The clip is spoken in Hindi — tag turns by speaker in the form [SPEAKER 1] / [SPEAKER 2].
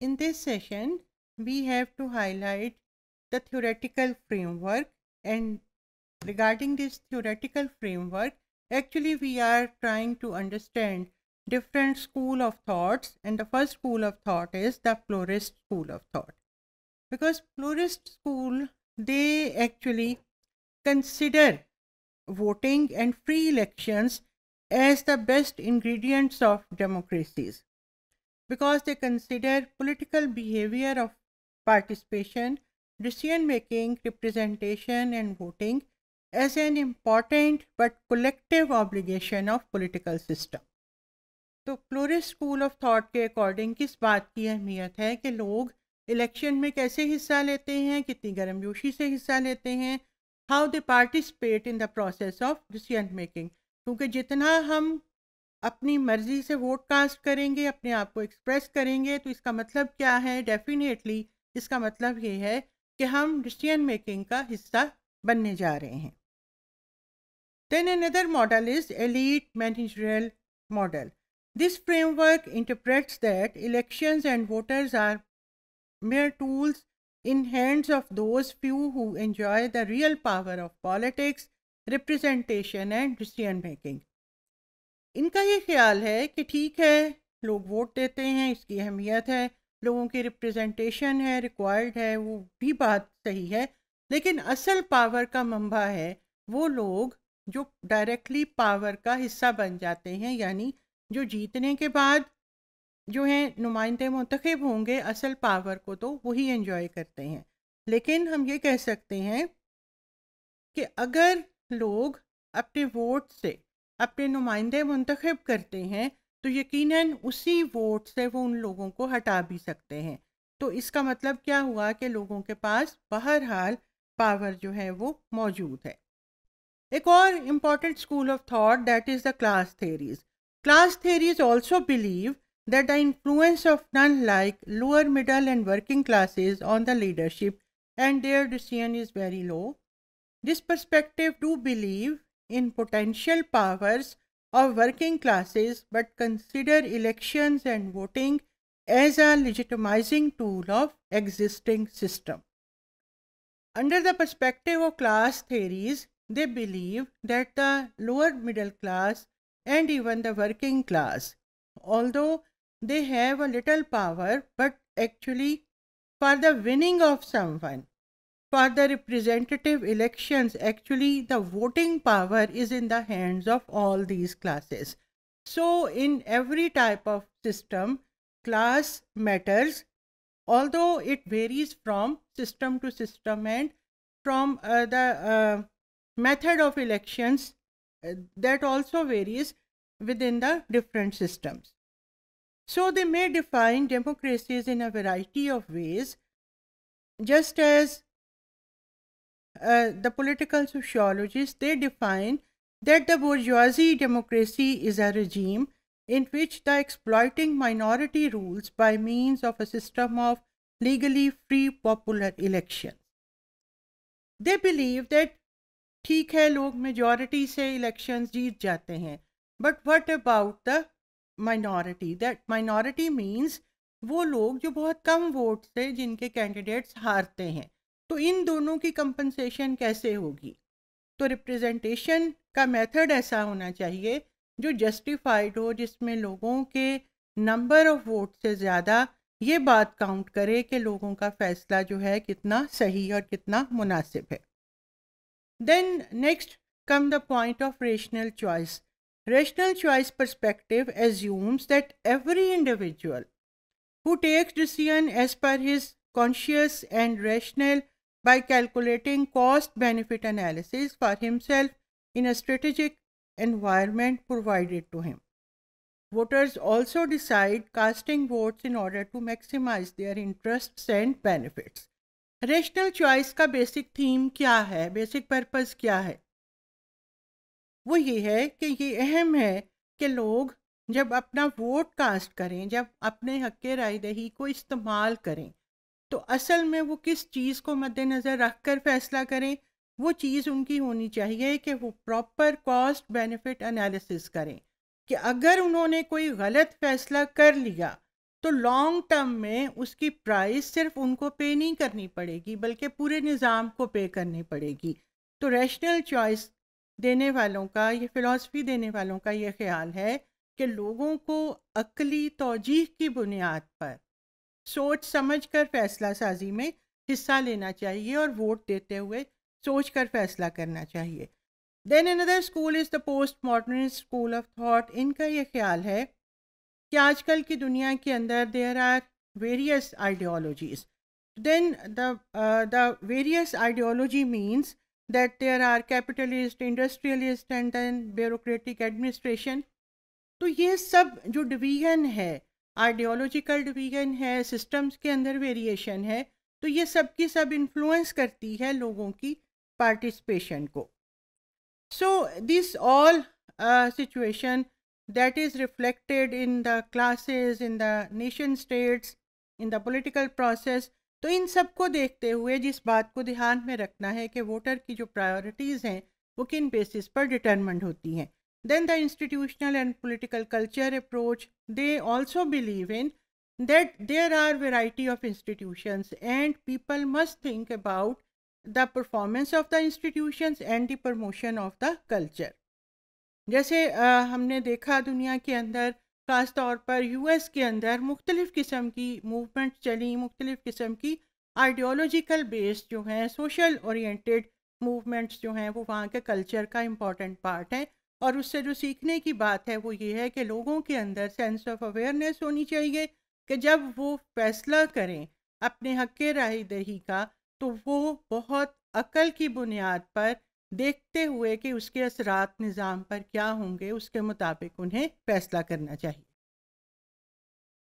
[SPEAKER 1] In this session, we have to highlight the theoretical framework and regarding this theoretical framework, actually we are trying to understand different school of thoughts and the first school of thought is the florist school of thought. Because florist school, they actually consider voting and free elections as the best ingredients of democracies. because they consider political behavior of participation, decision making, representation, and voting as an important but collective obligation of political system. तो फ्लोरिस स्कूल ऑफ थॉट के अकॉर्डिंग किस बात की अहमियत है कि लोग इलेक्शन में कैसे हिस्सा लेते हैं कितनी गर्मजोशी से हिस्सा लेते हैं how they participate in the process of decision making क्योंकि जितना हम अपनी मर्जी से वोट कास्ट करेंगे अपने आप को एक्सप्रेस करेंगे तो इसका मतलब क्या है डेफिनेटली इसका मतलब ये है कि हम डिसीजन मेकिंग का हिस्सा बनने जा रहे हैं then another model is elite managerial model this framework interprets that election and voters are mere tools in hands of those few who enjoy the real power of politics representation and decision making इनका ये ख्याल है कि ठीक है लोग वोट देते हैं इसकी अहमियत है लोगों की रिप्रेजेंटेशन है रिक्वायर्ड है वो भी बात सही है लेकिन असल पावर का मंबा है वो लोग जो डायरेक्टली पावर का हिस्सा बन जाते हैं यानी जो जीतने के बाद जो हैं नुमाइंदे मंतखब होंगे असल पावर को तो वही एंजॉय करते हैं लेकिन हम ये कह सकते हैं कि अगर लोग अपने वोट से अपने नुमाइंदे मंतखब करते हैं तो यकीनन उसी वोट से वो उन लोगों को हटा भी सकते हैं तो इसका मतलब क्या हुआ कि लोगों के पास बहर हाल पावर जो है वो मौजूद है एक और important school of thought that is the class theories class theories also believe that the influence of none like lower middle and working classes on the leadership and their decision is very low this perspective do believe in potential powers of working classes but consider elections and voting as a legitimizing tool of existing system. Under the perspective of class theories, they believe that the lower middle class and even the working class, although they have a little power, but actually for the winning of someone, for the representative elections, actually the voting power is in the hands of all these classes. So in every type of system, class matters, although it varies from system to system and from uh, the uh, method of elections uh, that also varies within the different systems. So they may define democracies in a variety of ways, just as the political sociologists, they define that the bourgeoisie democracy is a regime in which the exploiting minority rules by means of a system of legally free popular elections. They believe that ठीक है लोग majority से elections जीत जाते हैं but what about the minority? That minority means वो लोग जो बहुत कम वोट से जिनके candidates हारते हैं तो इन दोनों की कंपनसेशन कैसे होगी तो रिप्रेजेंटेशन का मेथड ऐसा होना चाहिए जो जस्टिफाइड हो जिसमें लोगों के नंबर ऑफ वोट से ज़्यादा ये बात काउंट करे कि लोगों का फैसला जो है कितना सही और कितना मुनासिब है then next come the point of rational choice rational choice perspective assumes that every individual who takes decision as per his conscious and rational by calculating cost benefit analysis for himself in a strategic environment provided to him. Voters also decide casting votes in order to maximize their interests and benefits. rational choice ka basic theme kya hai basic purpose kya hai wo ye hai ki ye aham hai ki log जब अपना वोट कास्ट करें जब अपने हक रायदही को इस्तेमाल करें तो असल में वो किस चीज़ को मद्देनज़र रख कर फैसला करें वो चीज़ उनकी होनी चाहिए कि वो प्रॉपर कॉस्ट बेनिफिट एनालिसिस करें कि अगर उन्होंने कोई गलत फैसला कर लिया तो लॉन्ग टर्म में उसकी प्राइस सिर्फ उनको पे नहीं करनी पड़ेगी बल्कि पूरे निज़ाम को पे करनी पड़ेगी तो रैशनल चॉइस देने वालों का ये फ़िलासफ़ी देने वालों का ये ख्याल है कि लोगों को अकली तोजीह की बुनियाद पर सोच समझ कर फैसला साजी में हिस्सा लेना चाहिए और वोट देते हुए सोच कर फैसला करना चाहिए then another school is the post modern school of thought इनका ये ख्याल है कि आजकल की दुनिया के अंदर there are various ideologies then the various ideology means that there are capitalist industrialist and then bureaucratic administration तो ये सब जो डिवीजन है आइडियोलॉजिकल डिवीजन है सिस्टम्स के अंदर वेरिएशन है तो ये सब की सब इन्फ्लुएंस करती है लोगों की पार्टिसिपेशन को so this all situation that is reflected in the classes in the nation states in the political process तो इन सब को देखते हुए जिस बात को ध्यान में रखना है कि वोटर की जो प्रायोरिटीज़ हैं वो किन बेसिस पर डिटर्मेंट होती हैं Then the institutional and political culture approach, they also believe in that there are variety of institutions and people must think about the performance of the institutions and the promotion of the culture. जैसे आ, हमने देखा दुनिया के अंदर ख़ास तौर पर यूएस के अंदर मुख्तलिफ़ किस्म की मूवमेंट चली मुख्तलिफ़ किस्म की आइडियोलॉजिकल बेस्ड जो हैं सोशल ओरिएंटेड मूवमेंट्स जो हैं वो वहाँ के कल्चर का इम्पॉर्टेंट पार्ट है और उससे जो सीखने की बात है वो ये है कि लोगों के अंदर सेंस ऑफ अवेयरनेस होनी चाहिए कि जब वो फैसला करें अपने हक राय दही का तो वो बहुत अकल की बुनियाद पर देखते हुए कि उसके असरात निज़ाम पर क्या होंगे उसके मुताबिक उन्हें फैसला करना चाहिए